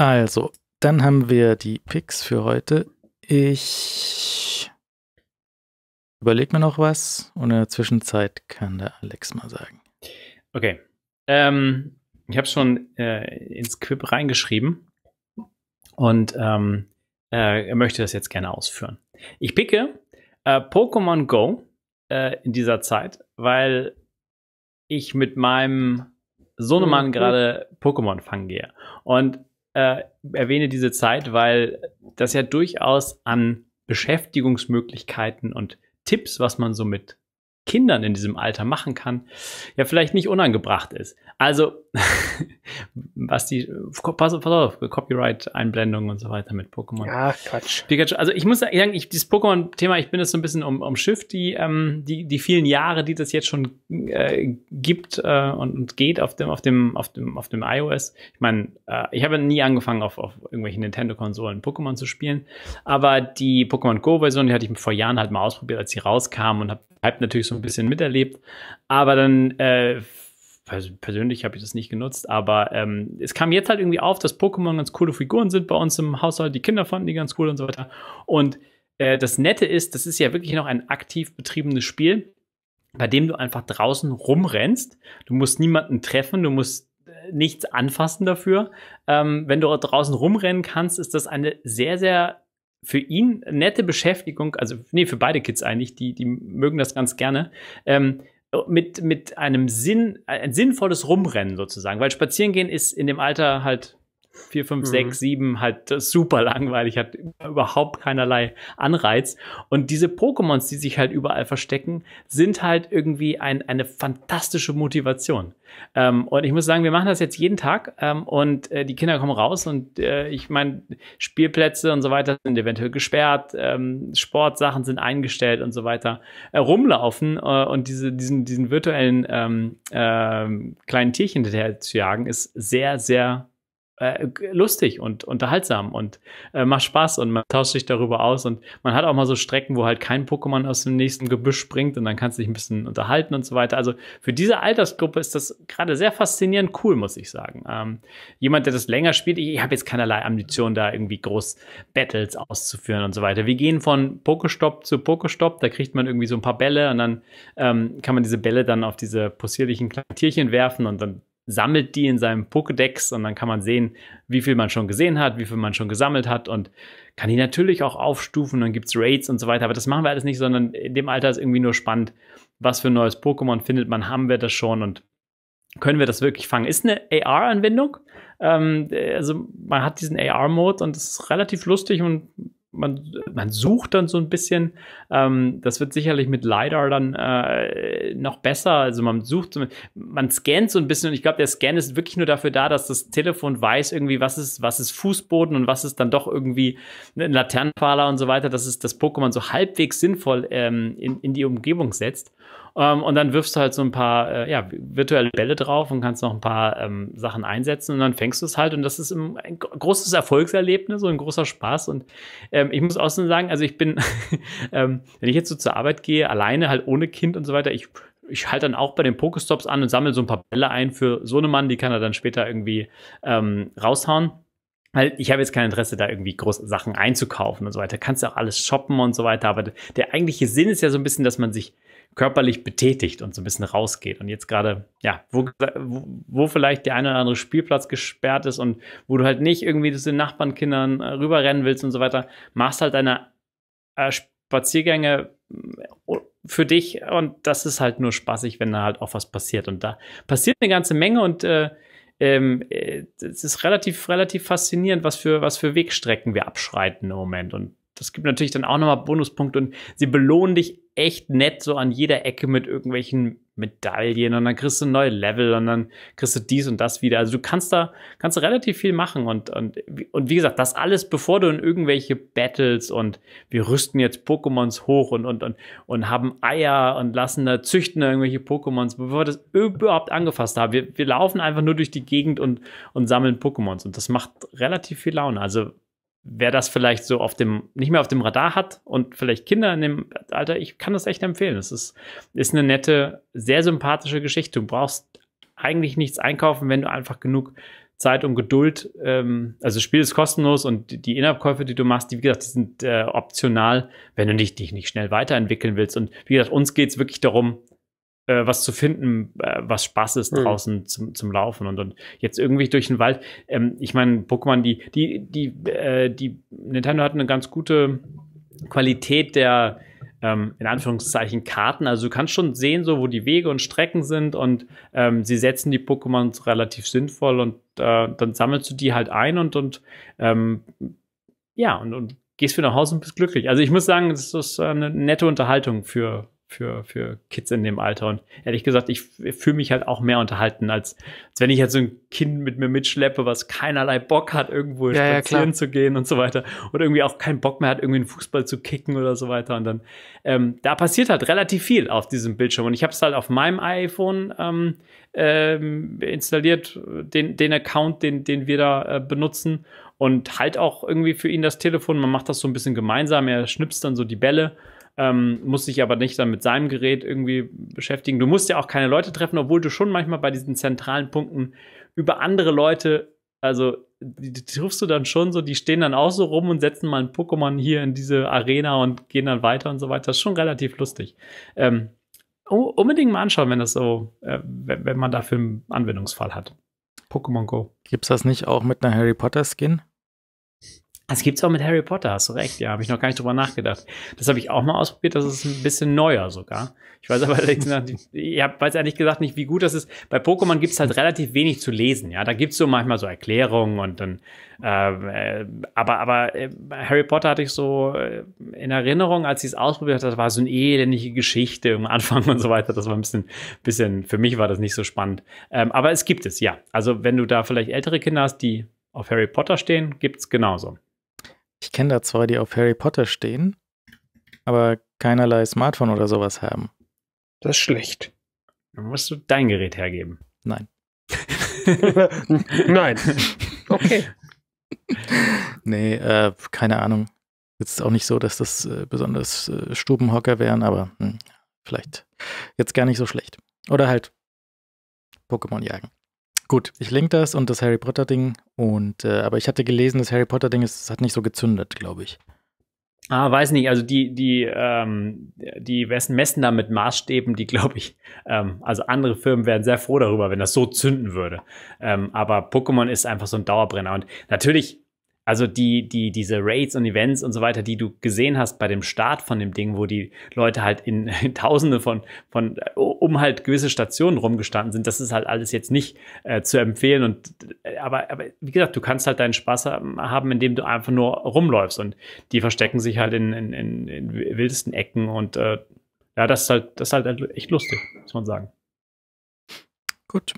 Also, dann haben wir die Picks für heute. Ich überlege mir noch was und in der Zwischenzeit kann der Alex mal sagen. Okay. Ähm, ich habe schon äh, ins Quip reingeschrieben und ähm, äh, möchte das jetzt gerne ausführen. Ich picke äh, Pokémon Go äh, in dieser Zeit, weil ich mit meinem Sohnemann oh, oh. gerade Pokémon fangen gehe. Und äh, erwähne diese Zeit, weil das ja durchaus an Beschäftigungsmöglichkeiten und Tipps, was man so mit Kindern in diesem Alter machen kann, ja vielleicht nicht unangebracht ist. Also, was die, pass, pass auf, Copyright-Einblendungen und so weiter mit Pokémon. Ja, Quatsch. Pikachu, also ich muss sagen, ich, dieses Pokémon-Thema, ich bin das so ein bisschen um, umschifft, die, ähm, die, die vielen Jahre, die das jetzt schon äh, gibt äh, und, und geht auf dem, auf dem, auf dem, auf dem iOS. Ich meine, äh, ich habe nie angefangen, auf, auf irgendwelchen Nintendo-Konsolen Pokémon zu spielen, aber die Pokémon Go-Version, die hatte ich vor Jahren halt mal ausprobiert, als sie rauskam und habe Hype natürlich so ein bisschen miterlebt. Aber dann, äh, persönlich habe ich das nicht genutzt, aber ähm, es kam jetzt halt irgendwie auf, dass Pokémon ganz coole Figuren sind bei uns im Haushalt. Die Kinder fanden die ganz cool und so weiter. Und äh, das Nette ist, das ist ja wirklich noch ein aktiv betriebenes Spiel, bei dem du einfach draußen rumrennst. Du musst niemanden treffen, du musst äh, nichts anfassen dafür. Ähm, wenn du draußen rumrennen kannst, ist das eine sehr, sehr für ihn nette Beschäftigung, also nee, für beide Kids eigentlich, die, die mögen das ganz gerne, ähm, mit, mit einem Sinn, ein sinnvolles Rumrennen sozusagen, weil Spazierengehen ist in dem Alter halt 4, 5, mhm. 6, 7 halt super langweilig, hat überhaupt keinerlei Anreiz. Und diese Pokémons, die sich halt überall verstecken, sind halt irgendwie ein, eine fantastische Motivation. Ähm, und ich muss sagen, wir machen das jetzt jeden Tag ähm, und äh, die Kinder kommen raus und äh, ich meine, Spielplätze und so weiter sind eventuell gesperrt, ähm, Sportsachen sind eingestellt und so weiter, äh, rumlaufen äh, und diese, diesen, diesen virtuellen ähm, ähm, kleinen Tierchen hinterher zu jagen, ist sehr, sehr äh, lustig und unterhaltsam und äh, macht Spaß und man tauscht sich darüber aus und man hat auch mal so Strecken, wo halt kein Pokémon aus dem nächsten Gebüsch springt und dann kannst du dich ein bisschen unterhalten und so weiter. Also für diese Altersgruppe ist das gerade sehr faszinierend cool, muss ich sagen. Ähm, jemand, der das länger spielt, ich habe jetzt keinerlei Ambition, da irgendwie groß Battles auszuführen und so weiter. Wir gehen von Pokestop zu Pokestop, da kriegt man irgendwie so ein paar Bälle und dann ähm, kann man diese Bälle dann auf diese possierlichen Tierchen werfen und dann sammelt die in seinem Pokédex und dann kann man sehen, wie viel man schon gesehen hat, wie viel man schon gesammelt hat und kann die natürlich auch aufstufen, dann gibt es Raids und so weiter, aber das machen wir alles nicht, sondern in dem Alter ist irgendwie nur spannend, was für ein neues Pokémon findet man, haben wir das schon und können wir das wirklich fangen? Ist eine AR-Anwendung. Ähm, äh, also man hat diesen AR-Mode und es ist relativ lustig und man, man sucht dann so ein bisschen. Ähm, das wird sicherlich mit LiDAR dann äh, noch besser. Also man sucht, man scannt so ein bisschen und ich glaube, der Scan ist wirklich nur dafür da, dass das Telefon weiß irgendwie, was ist, was ist Fußboden und was ist dann doch irgendwie ein Laternenpfahler und so weiter, dass es das Pokémon so halbwegs sinnvoll ähm, in, in die Umgebung setzt. Ähm, und dann wirfst du halt so ein paar äh, ja, virtuelle Bälle drauf und kannst noch ein paar ähm, Sachen einsetzen und dann fängst du es halt. Und das ist ein, großes Erfolgserlebnis und ein großer Spaß. Und ähm, ich muss außerdem sagen, also ich bin, ähm, wenn ich jetzt so zur Arbeit gehe, alleine, halt ohne Kind und so weiter, ich ich halte dann auch bei den Pokestops an und sammle so ein paar Bälle ein für so einen Mann, die kann er dann später irgendwie ähm, raushauen. Weil ich habe jetzt kein Interesse, da irgendwie große Sachen einzukaufen und so weiter. Kannst ja auch alles shoppen und so weiter. Aber der eigentliche Sinn ist ja so ein bisschen, dass man sich körperlich betätigt und so ein bisschen rausgeht. Und jetzt gerade, ja, wo, wo vielleicht der ein oder andere Spielplatz gesperrt ist und wo du halt nicht irgendwie zu den Nachbarnkindern äh, rüberrennen willst und so weiter, machst halt deine äh, Spaziergänge mm, für dich und das ist halt nur spaßig, wenn da halt auch was passiert. Und da passiert eine ganze Menge und äh, ähm, äh, es ist relativ, relativ faszinierend, was für, was für Wegstrecken wir abschreiten im Moment. Und das gibt natürlich dann auch nochmal Bonuspunkte und sie belohnen dich echt nett so an jeder Ecke mit irgendwelchen Medaillen und dann kriegst du ein neues Level und dann kriegst du dies und das wieder. Also du kannst da kannst du relativ viel machen und, und, und wie gesagt, das alles, bevor du in irgendwelche Battles und wir rüsten jetzt Pokémons hoch und, und, und, und haben Eier und lassen da züchten irgendwelche Pokémons, bevor das überhaupt angefasst haben. Wir, wir laufen einfach nur durch die Gegend und, und sammeln Pokémons und das macht relativ viel Laune. Also wer das vielleicht so auf dem, nicht mehr auf dem Radar hat und vielleicht Kinder in dem Alter, ich kann das echt empfehlen. Es ist, ist eine nette, sehr sympathische Geschichte. Du brauchst eigentlich nichts einkaufen, wenn du einfach genug Zeit und Geduld, ähm, also das Spiel ist kostenlos und die in die du machst, die, wie gesagt, die sind äh, optional, wenn du dich, dich nicht schnell weiterentwickeln willst. Und wie gesagt, uns geht es wirklich darum, äh, was zu finden, äh, was Spaß ist mhm. draußen zum, zum Laufen und, und jetzt irgendwie durch den Wald. Ähm, ich meine, Pokémon, die, die, die, äh, die Nintendo hat eine ganz gute Qualität der ähm, in Anführungszeichen Karten. Also du kannst schon sehen, so wo die Wege und Strecken sind und ähm, sie setzen die Pokémon relativ sinnvoll und äh, dann sammelst du die halt ein und, und ähm, ja, und, und gehst wieder nach Hause und bist glücklich. Also ich muss sagen, das ist äh, eine nette Unterhaltung für, für, für Kids in dem Alter. Und ehrlich gesagt, ich fühle mich halt auch mehr unterhalten, als, als wenn ich jetzt so ein Kind mit mir mitschleppe, was keinerlei Bock hat, irgendwo ja, spazieren ja, zu gehen und so weiter. Und irgendwie auch keinen Bock mehr hat, irgendwie einen Fußball zu kicken oder so weiter. Und dann, ähm, da passiert halt relativ viel auf diesem Bildschirm. Und ich habe es halt auf meinem iPhone ähm, ähm, installiert, den, den Account, den, den wir da äh, benutzen. Und halt auch irgendwie für ihn das Telefon. Man macht das so ein bisschen gemeinsam. Er schnipst dann so die Bälle ähm, musst dich aber nicht dann mit seinem Gerät irgendwie beschäftigen. Du musst ja auch keine Leute treffen, obwohl du schon manchmal bei diesen zentralen Punkten über andere Leute, also die, die triffst du dann schon so, die stehen dann auch so rum und setzen mal ein Pokémon hier in diese Arena und gehen dann weiter und so weiter. Das ist schon relativ lustig. Ähm, unbedingt mal anschauen, wenn das so, äh, wenn, man dafür einen Anwendungsfall hat. Pokémon Go. Gibt es das nicht auch mit einer Harry Potter Skin? Das es auch mit Harry Potter, hast du recht. Ja, habe ich noch gar nicht drüber nachgedacht. Das habe ich auch mal ausprobiert, das ist ein bisschen neuer sogar. Ich weiß aber allerdings ich weiß ehrlich gesagt nicht, wie gut das ist. Bei Pokémon gibt es halt relativ wenig zu lesen, ja. Da gibt es so manchmal so Erklärungen und dann äh, aber aber äh, Harry Potter hatte ich so äh, in Erinnerung, als ich es ausprobiert habe, das war so eine elendige Geschichte am Anfang und so weiter. Das war ein bisschen, bisschen, für mich war das nicht so spannend. Ähm, aber es gibt es, ja. Also wenn du da vielleicht ältere Kinder hast, die auf Harry Potter stehen, gibt es genauso. Ich kenne da zwei, die auf Harry Potter stehen, aber keinerlei Smartphone oder sowas haben. Das ist schlecht. Dann musst du dein Gerät hergeben. Nein. Nein. Okay. Nee, äh, keine Ahnung. Jetzt ist auch nicht so, dass das äh, besonders äh, Stubenhocker wären, aber mh, hm, vielleicht jetzt gar nicht so schlecht. Oder halt Pokémon jagen. Gut, ich link das und das Harry Potter Ding und äh, aber ich hatte gelesen, das Harry Potter Ding ist, hat nicht so gezündet, glaube ich. Ah, weiß nicht. Also die die ähm, die messen da mit Maßstäben, die glaube ich. Ähm, also andere Firmen wären sehr froh darüber, wenn das so zünden würde. Ähm, aber Pokémon ist einfach so ein Dauerbrenner und natürlich also die, die, diese Raids und Events und so weiter, die du gesehen hast bei dem Start von dem Ding, wo die Leute halt in, in Tausende von, von, äh, um halt gewisse Stationen rumgestanden sind, das ist halt alles jetzt nicht äh, zu empfehlen. Und äh, aber, aber wie gesagt, du kannst halt deinen Spaß haben, indem du einfach nur rumläufst. Und die verstecken sich halt in, in, in, in wildesten Ecken und äh, ja, das ist halt, das ist halt echt lustig, muss man sagen. Gut.